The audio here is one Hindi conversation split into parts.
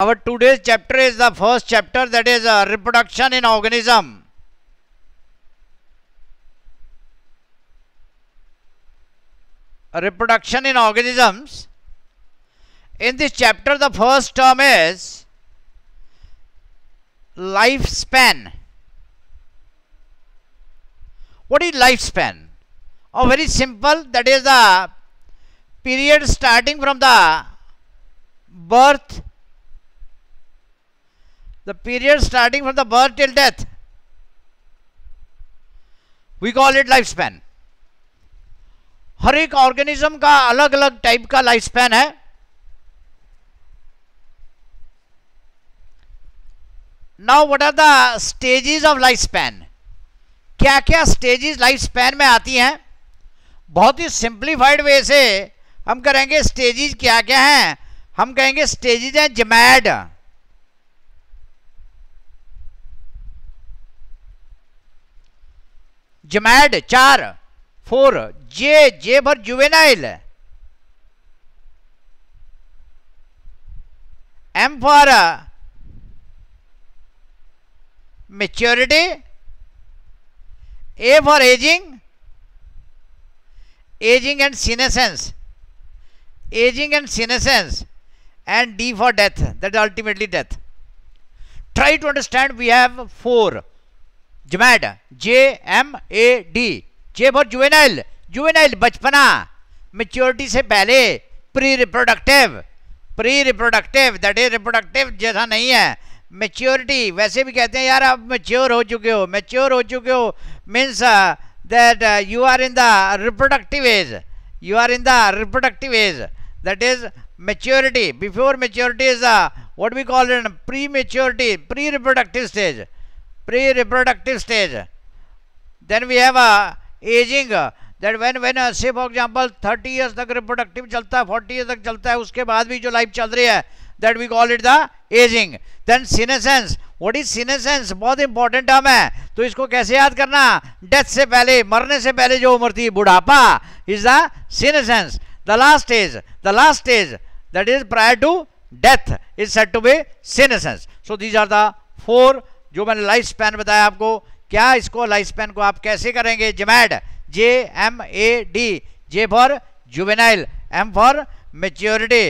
Our today's chapter is the first chapter that is uh, reproduction in organism. Reproduction in organisms. In this chapter the first term is lifespan. What is lifespan? Oh very simple that is the uh, period starting from the birth the period starting from the birth till death. We call it life span हर एक ऑर्गेनिज्म का अलग अलग टाइप का लाइफ स्पैन है now what are the stages of life span क्या क्या स्टेजेस लाइफ स्पैन में आती हैं बहुत ही सिंप्लीफाइड वे से हम करेंगे स्टेजेस क्या क्या हैं हम कहेंगे स्टेजेस हैं जमैड है जमैड चार four J J for juvenile M for maturity A for aging aging and senescence aging and senescence and D for death that is ultimately death try to understand we have four JMAD J M A D J for juvenile juvenile बचपना मेच्योरिटी से पहले pre reproductive pre reproductive that is reproductive जैसा नहीं है मेच्योरिटी वैसे भी कहते हैं यार आप मेच्योर हो चुके हो मेच्योर हो चुके हो means that you are in the reproductive age you are in the reproductive age that is maturity before maturity is the what we call in pre maturity pre reproductive stage pre-reproductive stage. Then we have a uh, aging that when when uh, say for example 30 years तक reproductive चलता है 40 years तक चलता है उसके बाद भी जो life चल रही है that we call it the aging. Then senescence what is senescence बहुत इंपॉर्टेंट टर्म है तो इसको कैसे याद करना डेथ से पहले मरने से पहले जो उम्र थी बुढ़ापा is the senescence the last stage the last stage that is prior to death is set to be senescence so these are the four जो मैंने लाइफ स्पैन बताया आपको क्या इसको लाइफ स्पैन को आप कैसे करेंगे JMAD J M A D J for juvenile M for maturity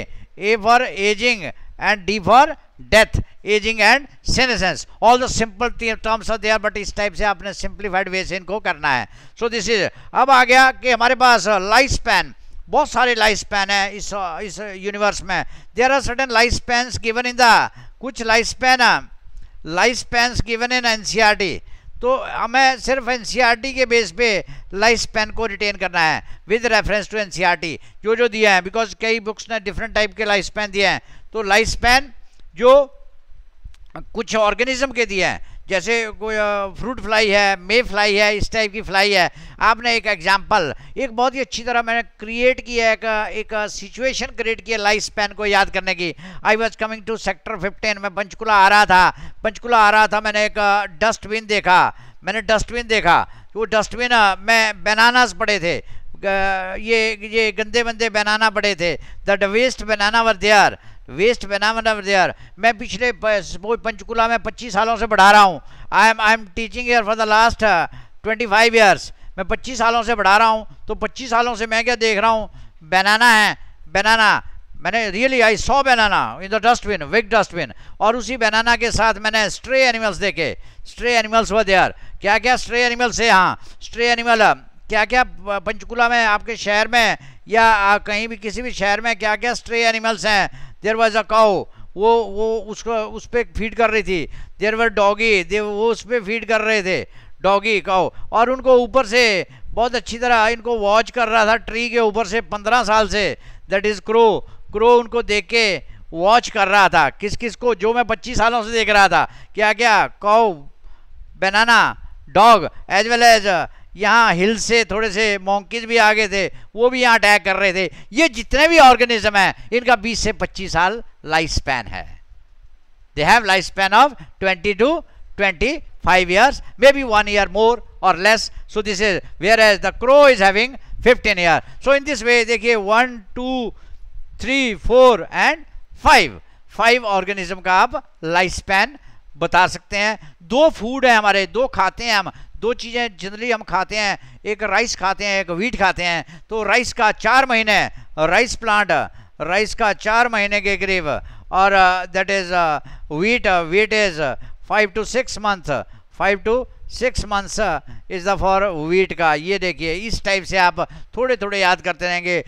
A for aging and D for death aging and senescence all the simple terms of their but इस टाइप से आपने सिंप्लीफाइड वे से इनको करना है सो दिस इज अब आ गया कि हमारे पास लाइफ स्पैन बहुत सारे लाइफ स्पैन है इस इस यूनिवर्स में there are certain life span given in the कुछ life span life span given in NCERT तो हमें सिर्फ एनसीईआरटी के बेस पे लाइफ स्पैन को रिटेन करना है विद रेफरेंस टू एनसीईआरटी जो जो दिया है बिकॉज कई बुक्स ने डिफरेंट टाइप के लाइफ स्पैन दिए हैं तो लाइफ स्पैन जो कुछ ऑर्गेनिज्म के दिए हैं जैसे फ्रूट फ्लाई है मे फ्लाई है इस टाइप की फ्लाई है आपने एक एग्जाम्पल एक बहुत ही अच्छी तरह मैंने क्रिएट किया एक एक सिचुएशन क्रिएट किया लाइफ स्पैन को याद करने की I was coming to sector fifteen मैं पंचकुला आ रहा था पंचकुला आ रहा था मैंने एक डस्टबिन देखा मैंने डस्टबिन देखा वो डस्टबिन में बनानास पड़े थे ये ये गंदे बंदे बनाना पड़े थे the waste banana were there waste phenomenon of there मैं पिछले पंचकुला में पच्चीस सालों से पढ़ा रहा हूँ I am I am teaching year for the last twenty five years मैं पच्चीस सालों से पढ़ा रहा हूँ तो पच्चीस सालों से मैं क्या देख रहा हूँ बनाना है बनाना मैंने really I saw banana in the dustbin विग डस्टबिन और उसी बनाना के साथ मैंने स्ट्रे एनिमल्स देखे स्ट्रे एनिमल्स व देयर क्या क्या स्ट्रे एनिमल्स है हाँ स्ट्रे एनिमल क्या क्या पंचकुला में आपके शहर में या कहीं भी किसी भी शहर में क्या क्या स्ट्रे एनिमल्स हैं देर वॉज अ काओ वो वो उसको उस पर फीड कर रही थी देर वर डॉगी दे वो उस पर फीड कर रहे थे डॉगी काओ और उनको ऊपर से बहुत अच्छी तरह इनको वॉच कर रहा था ट्री के ऊपर से पंद्रह साल say that is crow crow उनको देख के वॉच कर रहा था किस किस को जो मैं पच्चीस सालों से देख रहा था क्या क्या cow banana dog as well as यहाँ हिल से थोड़े से मोंकीज भी आ गए थे वो भी यहाँ अटैक कर रहे थे ये जितने भी ऑर्गेनिज्म हैं इनका 20 से 25 साल लाइफ स्पैन है they have life span of 20 to 25 be one year more और less so this is where as the crow is having 15 year so in this way देखिए one two three four and five five organism का आप लाइफ स्पैन बता सकते हैं दो फूड है हमारे दो खाते हैं हम दो चीज़ें जनरली हम खाते हैं एक राइस खाते हैं एक वीट खाते हैं तो राइस का चार महीने राइस प्लांट राइस का चार महीने के करीब और that is wheat wheat is five to six month five to six months is the for wheat का ये देखिए इस टाइप से आप थोड़े थोड़े याद करते रहेंगे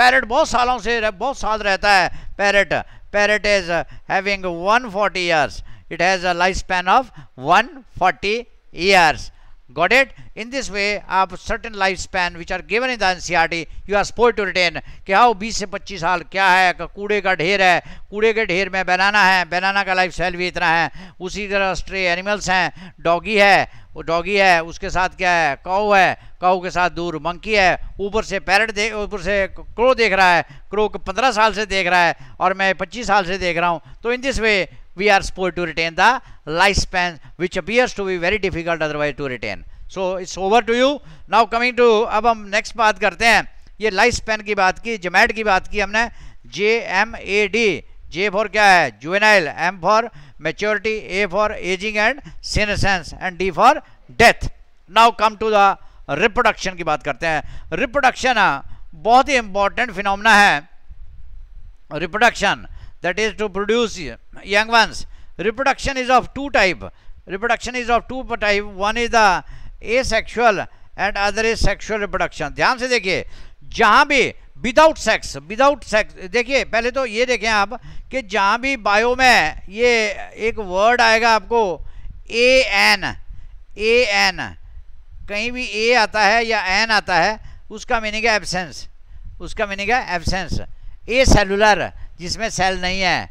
पैरट बहुत सालों से बहुत साल रहता है parrot parrot is having 140 years a life span of one 140 years got it in this way आप certain lifespan which are given in the NCRT e you are supposed to retain कि हाँ 20 से 25 साल क्या है कूड़े का ढेर है कूड़े के ढेर में बनाना है बनाना का लाइफ स्टाइल भी इतना है उसी तरह स्ट्रे एनिमल्स हैं डॉगी है वो डॉगी है उसके साथ क्या है काऊ है काऊ के साथ दूर मंकी है ऊपर से पैरट दे ऊपर से क्रो देख रहा है क्रो पंद्रह साल से देख रहा है और मैं पच्चीस साल से देख रहा हूँ तो in this way we are supposed to retain the lifespan which appears to be very difficult otherwise to retain so it's over to you now coming to अब हम next बात करते हैं ये लाइफ स्पैन की बात की जमैट की बात की हमने J M A D J for क्या है juvenile M for maturity A for aging and senescence and D for death now come to the reproduction की बात करते हैं रिप्रोडक्शन हाँ, बहुत ही इंपॉर्टेंट फिनोमना है reproduction that is to produce young ones reproduction is of two type reproduction is of two type one is the asexual and other is sexual reproduction ध्यान से देखिए जहाँ भी विदाउट सेक्स विदाउट सेक्स देखिए पहले तो ये देखें आप कि जहाँ भी बायो में ये एक वर्ड आएगा आपको ए एन ए एन कहीं भी ए आता है या एन आता है उसका मीनिंग है एबसेंस उसका मीनिंग है एबसेंस ए सेलुलर जिसमें सेल नहीं है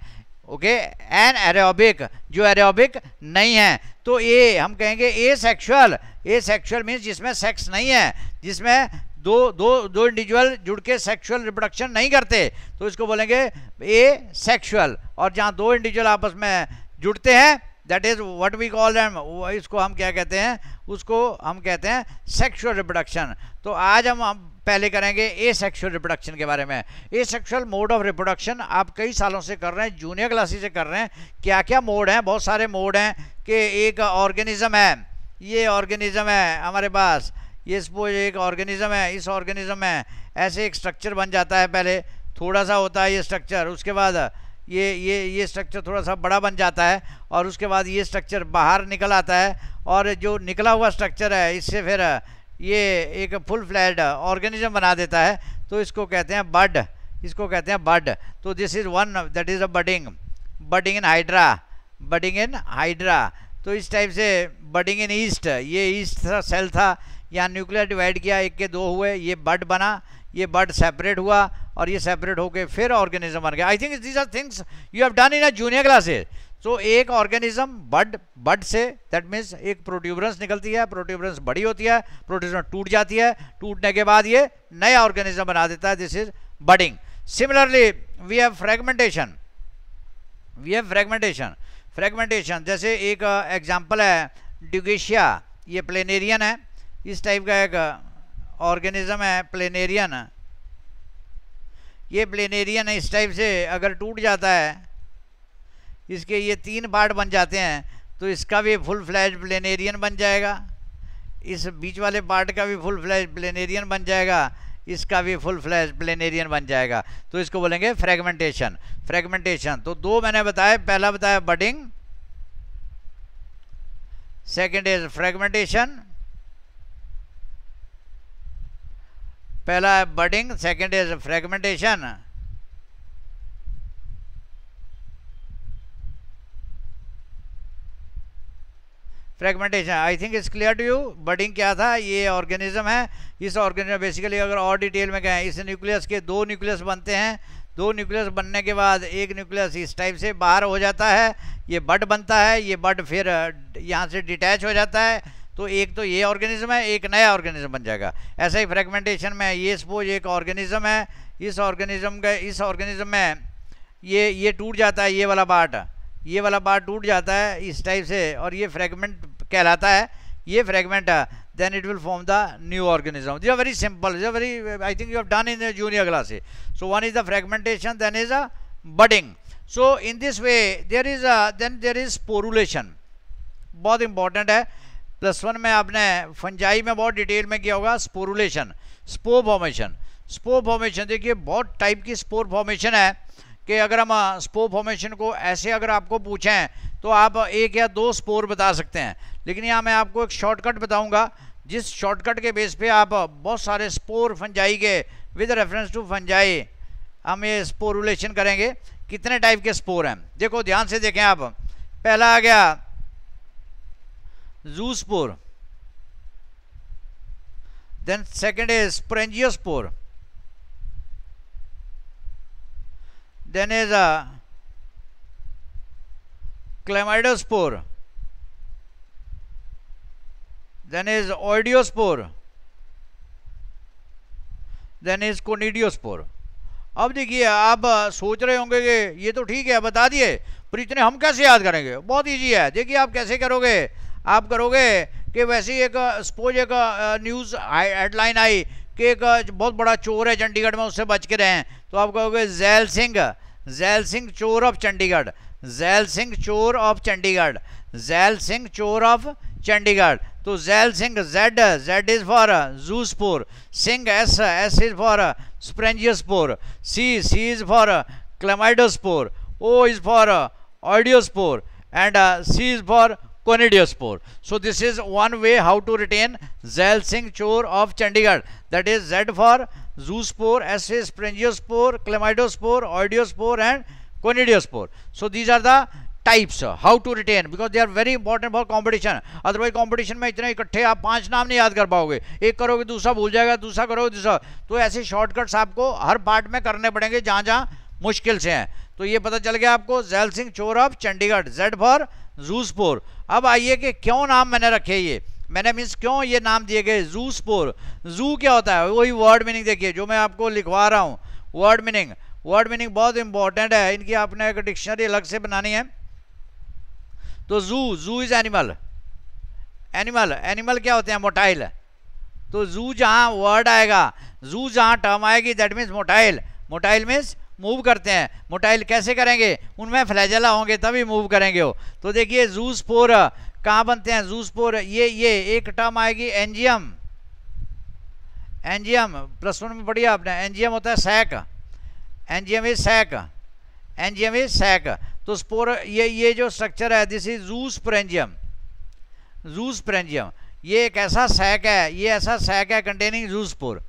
ओके एन एरोबिक जो एरोबिक नहीं है तो ए हम कहेंगे a sexual a sexual means जिसमें सेक्स नहीं है जिसमें दो दो दो इंडिविजुअल जुड़ के सेक्सुअल रिप्रोडक्शन नहीं करते तो इसको बोलेंगे ए सेक्शुअल और जहाँ दो इंडिविजुअल आपस में जुड़ते हैं that is what we call um इसको हम क्या कहते हैं उसको हम कहते हैं सेक्सुअल रिप्रोडक्शन तो आज हम, हम पहले करेंगे ए सेक्शुअल रिप्रोडक्शन के बारे में a sexual mode of reproduction आप कई सालों से कर रहे हैं जूनियर क्लासेस से कर रहे हैं क्या क्या मोड हैं बहुत सारे मोड हैं कि एक ऑर्गेनिज़म है ये ऑर्गेनिज्म है हमारे पास ये सपोज एक ऑर्गेनिज्म है इस ऑर्गेनिज़म में ऐसे एक स्ट्रक्चर बन जाता है पहले थोड़ा सा होता है ये स्ट्रक्चर उसके बाद ये ये ये स्ट्रक्चर थोड़ा सा बड़ा बन जाता है और उसके बाद ये स्ट्रक्चर बाहर निकल आता है और जो निकला हुआ स्ट्रक्चर है इससे फिर ये एक फुल फ्लैड ऑर्गेनिज्म बना देता है तो इसको कहते हैं बड इसको कहते हैं बड तो this is one that is a budding budding in hydra budding in hydra तो इस टाइप से बडिंग इन ईस्ट ये ईस्ट सेल था यहाँ न्यूक्लियर डिवाइड किया एक के दो हुए ये बड बना ये बर्ड सेपरेट हुआ और ये सेपरेट होके फिर ऑर्गेनिज्म बन गया I think these are things you have done in a junior classes so so, एक ऑर्गेनिज्म बड बड से दैट मीन्स एक प्रोट्यूबरेंस निकलती है प्रोट्यूबरेंस बड़ी होती है प्रोट्यूबरेंस टूट जाती है टूटने के बाद ये नया ऑर्गेनिज्म बना देता है this is budding similarly we have fragmentation we have fragmentation fragmentation जैसे एक एग्जाम्पल uh, है ड्यूगेशिया ये प्लेनेरियन है इस टाइप का एक ऑर्गेनिज्म uh, है प्लेनेरियन ये प्लेनेरियन है इस टाइप से अगर टूट जाता है इसके ये तीन पार्ट बन जाते हैं तो इसका भी फुल फ्लैज प्लेनेरियन बन जाएगा इस बीच वाले पार्ट का भी फुल फ्लैज प्लेनेरियन बन जाएगा इसका भी फुल फ्लैश प्लेनेरियन बन जाएगा तो इसको बोलेंगे फ्रेगमेंटेशन फ्रेगमेंटेशन तो दो मैंने बताया पहला बताया बडिंग सेकेंड इज फ्रेगमेंटेशन पहला है budding second is fragmentation fragmentation I think is clear to you budding क्या था ये ऑर्गेनिज्म है इस ऑर्गेनिज्म बेसिकली अगर और डिटेल में कहें इस न्यूक्लियस के दो न्यूक्लियस बनते हैं दो न्यूक्लियस बनने के बाद एक न्यूक्लियस इस टाइप से बाहर हो जाता है ये बड बनता है ये बड फिर यहाँ से डिटैच हो जाता है तो एक तो ये ऑर्गेनिज्म है एक नया ऑर्गेनिज्म बन जाएगा ऐसा ही फ्रेगमेंटेशन में ये सपोज एक ऑर्गेनिज्म है इस ऑर्गेनिज्म का इस ऑर्गेनिज्म में ये ये टूट जाता है ये वाला पार्ट ये वाला पार्ट टूट जाता है इस टाइप से और ये फ्रेगमेंट कहलाता है ये fragment then it will form the new organism this are very simple this are very I think you have done in the junior classes so one is the fragmentation then is a budding so in this way there is then there is sporulation बहुत इंपॉर्टेंट है प्लस वन में आपने फंजाई में बहुत डिटेल में किया होगा sporulation spore formation spore formation देखिए बहुत टाइप की स्पोर फॉर्मेशन है कि अगर हम स्पोर uh, फॉर्मेशन को ऐसे अगर आपको पूछें तो आप एक या दो स्पोर बता सकते हैं लेकिन यहाँ मैं आपको एक शॉर्टकट बताऊँगा जिस शॉर्टकट के बेस पे आप बहुत सारे स्पोर फंजाई के विद रेफरेंस टू फंजाई हम ये स्पोरुलेशन करेंगे कितने टाइप के स्पोर हैं देखो ध्यान से देखें आप पहला आ गया zoospore then second is spore then is a chlamydospore then is oidiospore then is conidiospore अब देखिए आप सोच रहे होंगे कि ये तो ठीक है बता दिए पर इतने हम कैसे याद करेंगे बहुत इजी है देखिए आप कैसे करोगे आप करोगे कि वैसे एक सपोज एक न्यूज़ हेडलाइन आई कि एक बहुत बड़ा चोर है चंडीगढ़ में उससे बच के रहें तो आप कहोगे जैल सिंह जैल सिंह चोर ऑफ चंडीगढ़ जैल सिंह चोर ऑफ चंडीगढ़ जैल सिंह चोर ऑफ चंडीगढ़ तो Zail Singh Z Z is for zoospore Singh S S is for sporangiospore C C is for chlamydospore O is for oidiospore and C is for conidiospore so this is one way how to retain Zail Singh चोर of Chandigarh that is Z for zoospore S is sporangiospore chlamydospore oidiospore and conidiospore so these are the types how to retain because they are very important for competition otherwise competition में इतने इकट्ठे आप पांच नाम नहीं याद कर पाओगे एक करोगे दूसरा भूल जाएगा दूसरा करोगे दूसरा तो ऐसे शॉर्टकट्स आपको हर पार्ट में करने पड़ेंगे जहाँ जहाँ मुश्किल से हैं तो ये पता चल गया आपको जैल सिंह चोरब चंडीगढ़ जेड फॉर जूसपुर अब आइए कि क्यों नाम मैंने रखे ये मैंने मीन्स क्यों ये नाम दिए गए जूसपुर जू क्या होता है वही वर्ड मीनिंग देखिए जो मैं आपको लिखवा रहा हूँ वर्ड मीनिंग वर्ड मीनिंग बहुत इंपॉर्टेंट है इनकी आपने एक डिक्शनरी अलग से बनानी है तो जू जू इज एनिमल एनिमल एनिमल क्या होते हैं मोटाइल तो जू जहाँ वर्ड आएगा जू जहाँ टर्म आएगी that means motile motile means move करते हैं मोटाइल कैसे करेंगे उनमें फ्लैजला होंगे तभी मूव करेंगे वो तो देखिए जू स्पोर कहाँ बनते हैं जू स्पोर ये ये एक टर्म आएगी एनजीएम एनजीएम प्लस वन में बढ़िया आपने एनजीएम होता है sac angium is sac angium is sac तो स्पोर ये ये जो स्ट्रक्चर है this is zoosporangium zoosporangium ये एक ऐसा सैक है ये ऐसा सैक है containing zoospore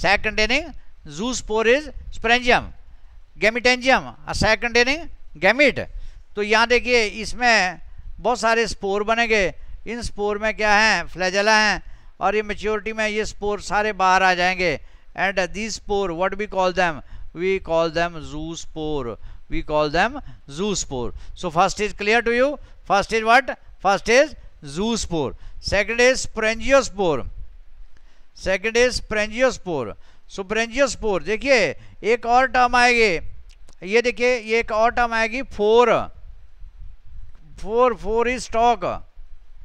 sac containing zoospore is sporangium gametangium sac containing gamete तो यहाँ देखिए इसमें बहुत सारे स्पोर बनेंगे इन स्पोर में क्या हैं फ्लैजला हैं और ये मेच्योरिटी में ये स्पोर सारे बाहर आ जाएंगे and this spore what we call them we call them zoospore we call them zoospore so first is clear to you first is what first is zoospore second is sporangiospore second is sporangiospore so sporangiospore dekhiye ek aur term aayegi ye dekhiye ye ek aur term aayegi four four four is stalk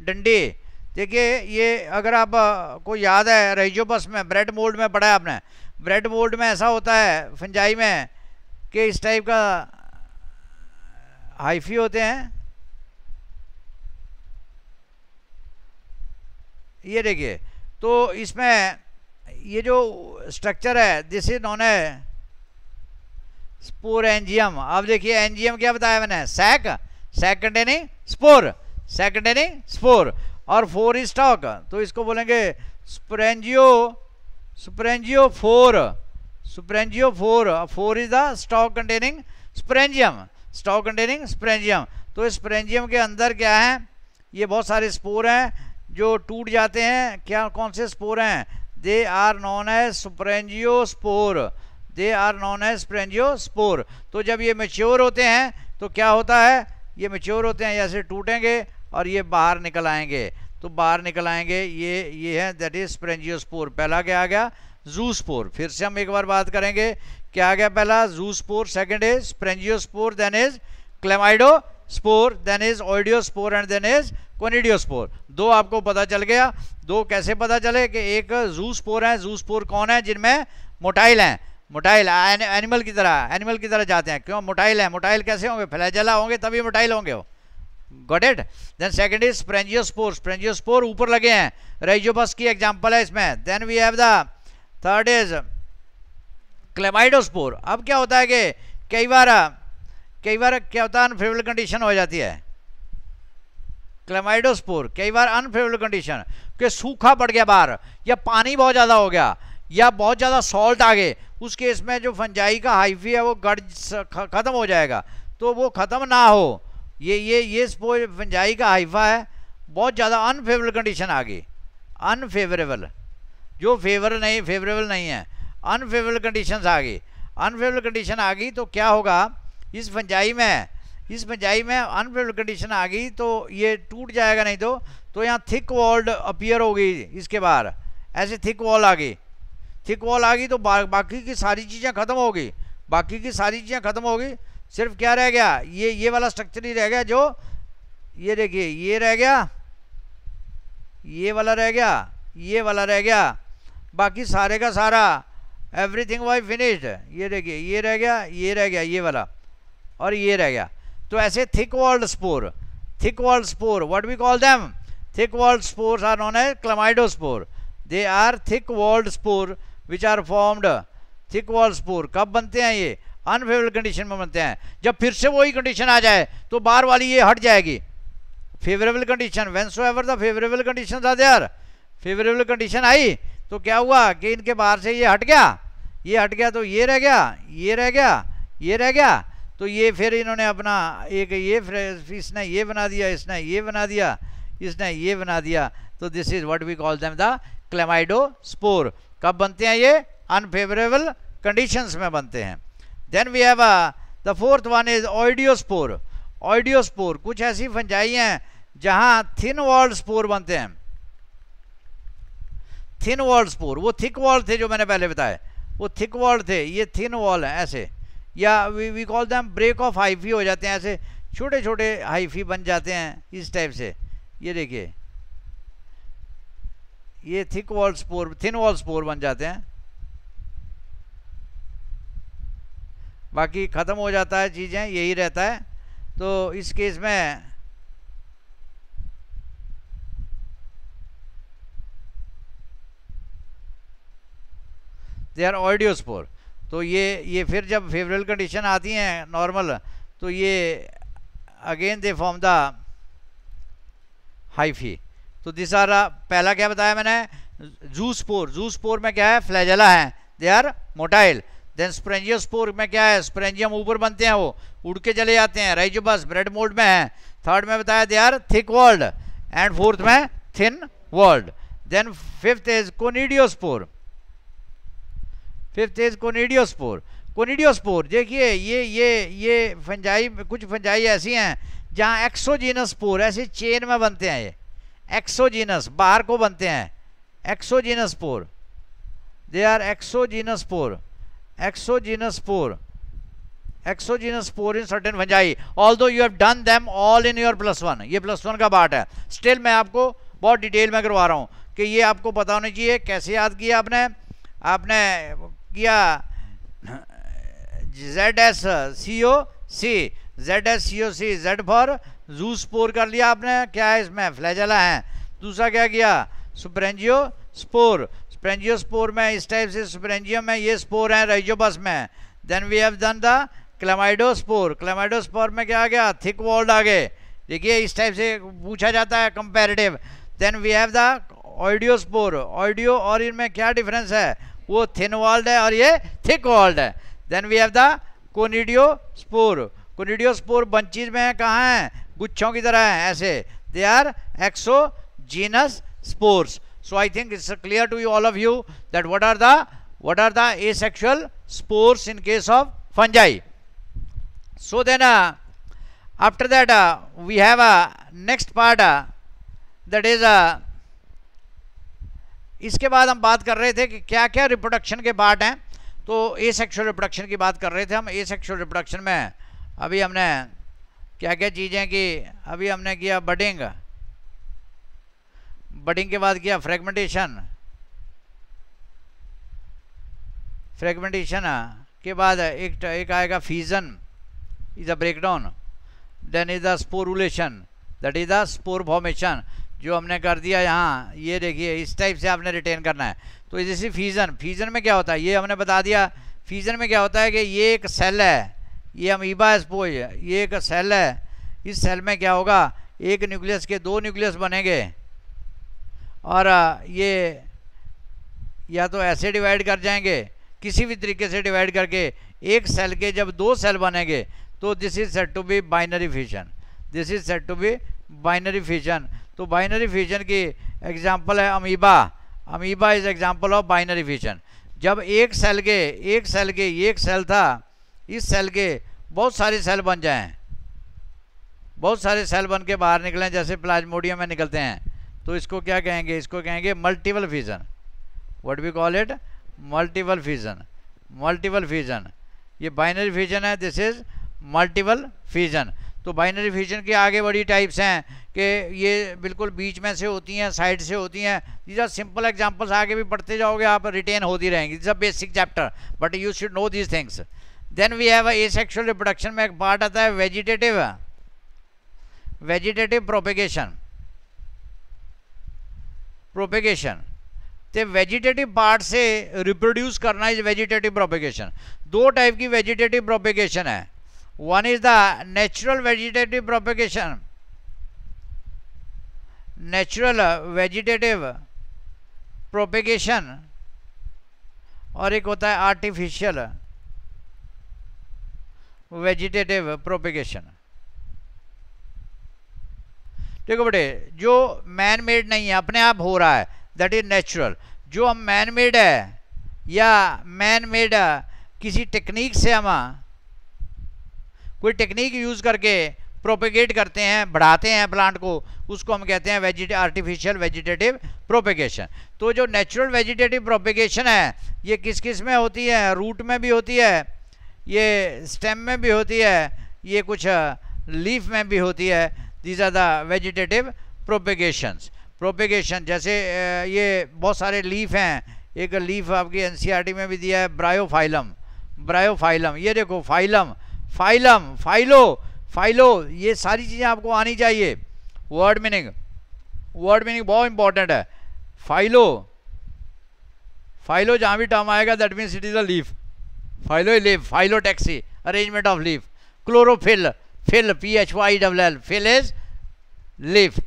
dande देखिए ये अगर आप को याद है रेजो बस में ब्रेड मोल्ड में पढ़ा है आपने ब्रेड बोर्ड में ऐसा होता है फंजाई में कि इस टाइप का हाइफी होते हैं ये देखिए तो इसमें ये जो स्ट्रक्चर है दिस इज नॉन है स्पोर एनजीएम आप देखिए एनजीएम क्या बताया मैंने सैक सैक नहीं स्पोर सेकंड नहीं स्पोर और फोर स्टॉक तो इसको बोलेंगे sporangio sporangio phore phore is the stalk containing sporangium stalk containing sporangium तो स्प्रेंजियम के अंदर क्या है ये बहुत सारे स्पोर हैं जो टूट जाते हैं क्या कौन से स्पोर हैं they are known as sporangiospore they are known as sporangiospore तो जब ये मेच्योर होते हैं तो क्या होता है ये मेच्योर होते हैं ऐसे टूटेंगे और ये बाहर निकल आएंगे तो बाहर निकल आएंगे ये ये है दैट इज स्प्रेंजियोस्पोर पहला क्या आ गया जूस्पोर फिर से हम एक बार बात करेंगे क्या आ गया पहला zoospore second is sporangiospore then is chlamydospore then is oidiospore and then is conidiospore दो आपको पता चल गया दो कैसे पता चले कि एक जू स्पोर है जू स्पोर कौन है जिनमें मोटाइल हैं मोटाइल एनिमल की तरह एनिमल की तरह जाते हैं क्यों मोटाइल है मोटाइल कैसे होंगे फ्लैजला होंगे तभी मोटाइल होंगे वो got it then second is sporangiospore sporangiospore ऊपर लगे हैं रेजोबस की एग्जाम्पल है इसमें then we have the third is chlamydospore अब क्या होता है कि कई बार कई बार क्या होता है अनफेवरेबल कंडीशन हो जाती है क्लेमाइडोस्पोर कई बार अनफेवरेबल कंडीशन कि सूखा पड़ गया बाहर या पानी बहुत ज़्यादा हो गया या बहुत ज़्यादा सॉल्ट आ गए उस केस में जो फंजाई का हाइफी है वो गर्ज खत्म हो जाएगा तो वो ख़त्म ना हो ये ये ये सपोज फंजाई का हाइफा है बहुत ज़्यादा अनफेवरेबल कंडीशन आ गई अनफेवरेबल जो फेवर नहीं फेवरेबल नहीं है अनफेवरेबल कंडीशन आ गई अनफेवरेबल कंडीशन आ गई तो क्या होगा इस फंजाई में इस फंजाई में अनफेवरेबल कंडीशन आ गई तो ये टूट जाएगा नहीं तो तो यहाँ थिक वॉल्ड अपियर होगी इसके बाहर ऐसे थिक वॉल आ गई थिक वॉल आ गई तो बा, बाकी की सारी चीज़ें ख़त्म होगी बाकी की सारी चीज़ें ख़त्म होगी सिर्फ क्या रह गया ये ये वाला स्ट्रक्चर ही रह गया जो ये देखिए ये रह गया ये वाला रह गया ये वाला रह गया बाकी सारे का सारा एवरीथिंग वाई फिनिश्ड ये देखिए ये रह गया ये रह गया ये वाला और ये रह गया तो ऐसे thick walled spore thick walled spore what we call them thick walled spores are known as chlamydospore they are thick walled spore which are formed thick walled spore कब बनते हैं ये अनफेवरेबल कंडीशन में बनते हैं जब फिर से वही कंडीशन आ जाए तो बार वाली ये हट जाएगी favourable condition when so ever the favourable condition था देर फेवरेबल कंडीशन आई तो क्या हुआ कि इनके बाहर से ये हट गया ये हट गया तो ये रह गया ये रह गया ये रह गया तो ये फिर इन्होंने अपना एक ये इसने ये बना दिया इसने ये बना दिया इसने ये बना दिया तो this is what we call them the chlamydospore कब बनते हैं ये अनफेवरेबल कंडीशंस में बनते हैं then we have the fourth one is oidiospore oidiospore कुछ ऐसी फंजाई हैं जहां थिन वॉल्ड स्पोर बनते हैं थिन वॉल्ड स्पोर वो थिक वॉल्ड थे जो मैंने पहले बताए वो थिक वॉल्ड थे ये थिन वॉल है ऐसे या we we call them break off hyphae हो जाते हैं ऐसे छोटे छोटे हाइफी बन जाते हैं इस टाइप से ये देखिए ये thick wall spore thin wall spore बन जाते हैं बाकी ख़त्म हो जाता है चीज़ें यही रहता है तो इस केस में दे आर ऑडियोस्पोर तो ये ये फिर जब फेवरेबल कंडीशन आती हैं नॉर्मल तो ये again they form the hyphae तो दिस आर पहला क्या बताया मैंने जूस जूसपोर में क्या है फ्लैजला है they are motile then sporangiospore में क्या है स्प्रेंजियम ऊपर बनते हैं वो उड़ के चले जाते हैं राइजोबस ब्रेड मोड में है थर्ड में बताया they are thick walled and fourth में thin walled then fifth is conidiospore fifth is conidiospore conidiospore देखिए ये ये ये फंजाई कुछ फंजाई ऐसी हैं जहाँ एक्सोजीनस पोर ऐसे चेन में बनते हैं ये एक्सोजीनस बाहर को बनते हैं exogenous spore they are exogenous spore exogenous spore exogenous spore in certain fungi although you have done them all in your plus one ये प्लस वन का पार्ट है स्टिल मैं आपको बहुत डिटेल में करवा रहा हूँ कि ये आपको पता होना चाहिए कैसे याद किया आपने आपने किया Z S C O C Z S C O C Z for zoospore कर लिया आपने क्या है इसमें फ्लैजला है दूसरा क्या किया सुप्रेंजियो स्पोर स्पोर में इस टाइप से स्प्रेंजियम में ये स्पोर है रेजोबस में then we have done the chlamydospore chlamydospore में क्या आ गया थिक वॉल्ड आ गए देखिए इस टाइप से पूछा जाता है comparative then we have the oidiospore oidio और इनमें क्या डिफरेंस है वो थिन वॉल्ड है और ये थिक वॉल्ड है then we have the spore conidiospore bunches में है कहाँ हैं गुच्छों की तरह हैं ऐसे they are exogenous spores So I think it's clear to you all of you that what are the what are the asexual spores in case of fungi. So then uh, after that uh, we have a uh, next part uh, that is a uh, इसके बाद हम बात कर रहे थे कि क्या क्या रिप्रोडक्शन के पार्ट हैं तो ए सेक्शुअल रिप्रोडक्शन की बात कर रहे थे हम ए सेक्शुअल रिप्रोडक्शन में अभी हमने क्या क्या चीज़ें की अभी हमने किया बडिंग बडिंग के बाद किया फ्रेगमेंटेशन फ्रेगमेंटेशन हाँ। के बाद एक एक आएगा fission is a breakdown then is the sporulation that is the spore formation जो हमने कर दिया यहाँ ये देखिए इस टाइप से आपने रिटेन करना है तो जैसे फीजन फीजन में क्या होता है ये हमने बता दिया फीजन में क्या होता है कि ये एक सेल है ये हम ईबा स्पोज ये एक सेल है इस सेल में क्या होगा एक न्यूक्लियस के दो न्यूक्लियस बनेंगे और ये या तो ऐसे डिवाइड कर जाएंगे किसी भी तरीके से डिवाइड करके एक सेल के जब दो सेल बनेंगे तो this is set to be binary fission this is set to be binary fission तो बाइनरी फिशन की एग्जांपल है amoeba amoeba is example of binary fission जब एक सेल के एक सेल के एक सेल था इस सेल के बहुत सारे सेल बन जाएँ बहुत सारे सेल बन के बाहर निकलें जैसे प्लाज्मोडियम में निकलते हैं तो इसको क्या कहेंगे इसको कहेंगे multiple fusion what we call it multiple fusion multiple fusion ये बाइनरी फ्यूजन है दिस इज मल्टीपल फ्यूजन तो बाइनरी फ्यूजन के आगे बड़ी टाइप्स हैं कि ये बिल्कुल बीच में से होती हैं साइड से होती हैं दीज आर सिंपल एग्जांपल्स आगे भी पढ़ते जाओगे आप रिटेन होती रहेंगी this are basic chapter but you should know these things then we have asexual reproduction में एक पार्ट आता है वेजिटेटिव वेजिटेटिव प्रोपिगेशन प्रोपेगेशन ते वेजिटेटिव पार्ट से रिप्रोड्यूस करना इज वेजिटेटिव प्रोपेगेशन दो टाइप की वेजिटेटिव प्रोपेगेशन है one is the natural vegetative propagation natural vegetative propagation और एक होता है आर्टिफिशियल वेजिटेटिव प्रोपेगेशन देखो बेटे जो मैन मेड नहीं है अपने आप हो रहा है दैट इज नेचुरल जो हम मैन मेड है या मैन मेड किसी टेक्निक से हम हाँ, कोई टेक्निक यूज़ करके प्रोपेगेट करते हैं बढ़ाते हैं प्लांट को उसको हम कहते हैं वेजिटे आर्टिफिशियल वेजिटेटिव प्रोपेगेशन तो जो नेचुरल वेजिटेटिव प्रोपेगेशन है ये किस किस में होती है रूट में भी होती है ये स्टेम में भी होती है ये कुछ लीफ हाँ, में भी होती है these are the vegetative propagations propagation जैसे ये बहुत सारे लीफ हैं एक लीफ आपकी एनसीईआरटी में भी दिया है ब्रायोफाइलम ब्रायोफाइलम ये देखो फाइलम फाइलम फाइलो फाइलो ये सारी चीज़ें आपको आनी चाहिए वर्ड मीनिंग वर्ड मीनिंग बहुत इंपॉर्टेंट है फाइलो फाइलो जहाँ भी टर्म आएगा that means it is a leaf phyllo leaf phyllotaxy arrangement of leaf chlorophyll phyll P H Y double L phyll is leaf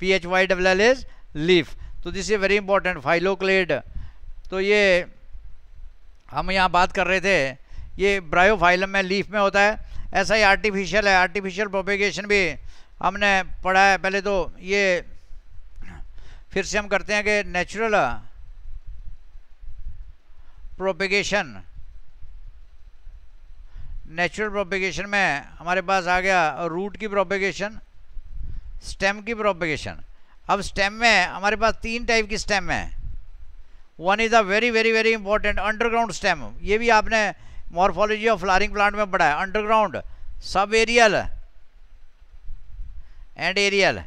P H Y double L is leaf तो this is very important phylloclade तो ये हम यहाँ बात कर रहे थे ये ब्रायोफाइलम में लीफ में होता है ऐसा ही आर्टिफिशियल है आर्टिफिशियल प्रोपेगेशन भी हमने पढ़ा है पहले तो ये फिर से हम करते हैं कि नेचुरल प्रोपेगेशन नेचुरल प्रोपेगेशन में हमारे पास आ गया रूट की प्रोपेगेशन स्टेम की प्रोपेगेशन अब स्टेम में हमारे पास तीन टाइप की स्टेम है one is a very very very important underground stem ये भी आपने मॉर्फोलॉजी ऑफ फ्लारिंग प्लांट में पढ़ा है underground subaerial and aerial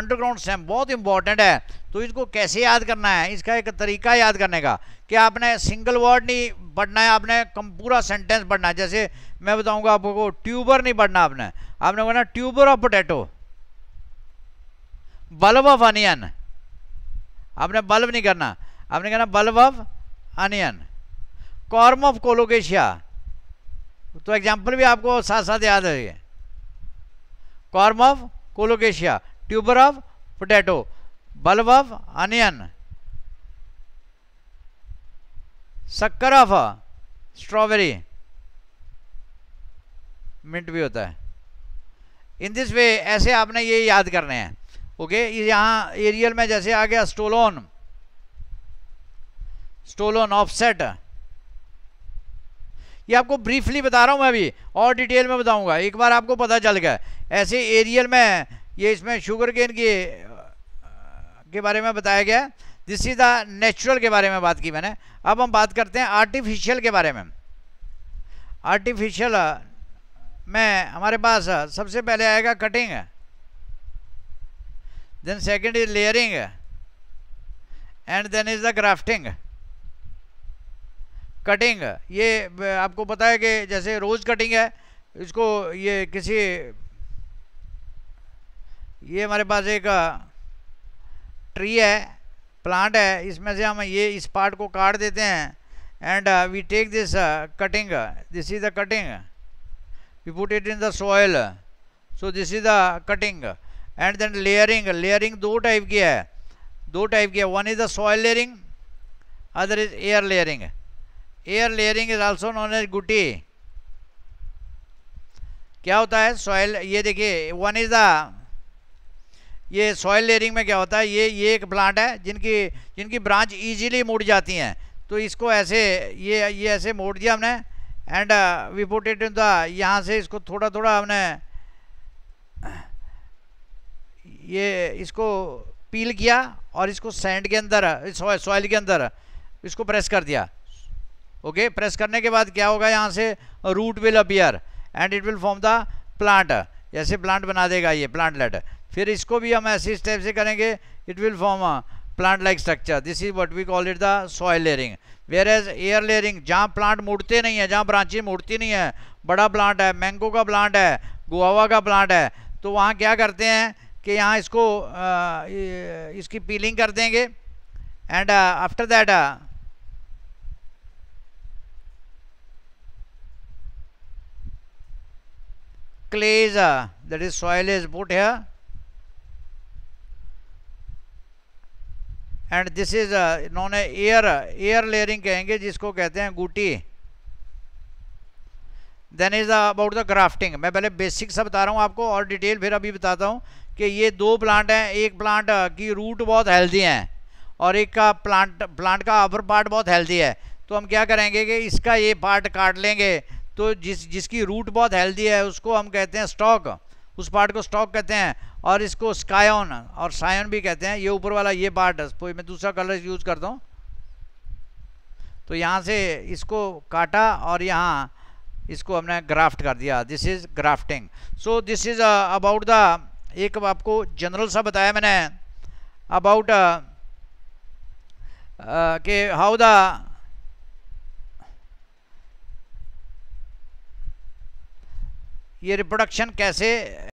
underground stem बहुत इंपॉर्टेंट है तो इसको कैसे याद करना है इसका एक तरीका याद करने का कि आपने सिंगल वर्ड नहीं पढ़ना है आपने कम पूरा सेंटेंस पढ़ना है जैसे मैं बताऊंगा आपको ट्यूबर नहीं पढ़ना आपने आपने बोला tuber of potato bulb of onion आपने बल्ब नहीं करना आपने कहना bulb of onion corm of colocasia तो एग्जाम्पल भी आपको साथ साथ याद रहेगा corm of colocasia tuber of potato bulb of onion सक्कराफा स्ट्रॉबेरी मिंट भी होता है इन दिस वे ऐसे आपने ये याद करने हैं ओके यहाँ एरियल में जैसे आ गया स्टोलोन स्टोलोन ऑफसेट ये आपको ब्रीफली बता रहा हूँ मैं अभी और डिटेल में बताऊंगा एक बार आपको पता चल गया ऐसे एरियल में ये इसमें शुगर केन के के बारे में बताया गया दिस इज़ द नेचुरल के बारे में बात की मैंने अब हम बात करते हैं आर्टिफिशियल के बारे में आर्टिफिशियल में हमारे पास सबसे पहले आएगा cutting then second is layering and then is the grafting cutting ये आपको पता है कि जैसे रोज़ कटिंग है इसको ये किसी ये हमारे पास एक ट्री है प्लांट है इसमें से हम ये इस पार्ट को काट देते हैं and we take this cutting this is the cutting we put it in the soil so this is the cutting and then layering layering दो टाइप की है दो टाइप की है one is the soil layering other is air layering air layering is also known as गुटी क्या होता है सॉयल ये देखिए वन इज द ये सॉयल लेयरिंग में क्या होता है ये ये एक प्लांट है जिनकी जिनकी ब्रांच ईजीली मुड़ जाती हैं तो इसको ऐसे ये ये ऐसे मोड़ दिया हमने and we put it in the यहाँ से इसको थोड़ा थोड़ा हमने ये इसको पील किया और इसको सैंड के अंदर सॉइल के अंदर इसको प्रेस कर दिया ओके okay? प्रेस करने के बाद क्या होगा यहाँ से root will appear and it will form the plant जैसे प्लांट बना देगा ये प्लांट लेट फिर इसको भी हम इस स्टेप से करेंगे it will form a plant like structure this is what we call it the soil layering whereas air layering जहाँ प्लांट मुड़ते नहीं है जहाँ ब्रांचेज मुड़ती नहीं है बड़ा प्लांट है मैंगो का प्लांट है गुआवा का प्लांट है तो वहाँ क्या करते हैं कि यहाँ इसको आ, इसकी पीलिंग कर देंगे and after that clays that is soil is put है एंड दिस इज इन्होंने एयर एयर लेयरिंग कहेंगे जिसको कहते हैं गुटी then is about the grafting मैं पहले बेसिक सब बता रहा हूँ आपको और डिटेल फिर अभी बताता हूँ कि ये दो प्लांट हैं एक प्लांट uh, की रूट बहुत हेल्दी हैं और एक का प्लांट प्लांट का अपर पार्ट बहुत हेल्दी है तो हम क्या करेंगे कि इसका ये पार्ट काट लेंगे तो जिस जिसकी रूट बहुत हेल्दी है उसको हम कहते हैं स्टॉक उस पार्ट को स्टॉक कहते हैं और इसको स्कायन और सायन भी कहते हैं ये ऊपर वाला ये पार्ट कोई मैं दूसरा कलर यूज़ करता हूँ तो यहाँ से इसको काटा और यहाँ इसको हमने ग्राफ्ट कर दिया this is grafting so this is about the एक आपको जनरल सा बताया मैंने अबाउट के हाउ द ये रिप्रोडक्शन कैसे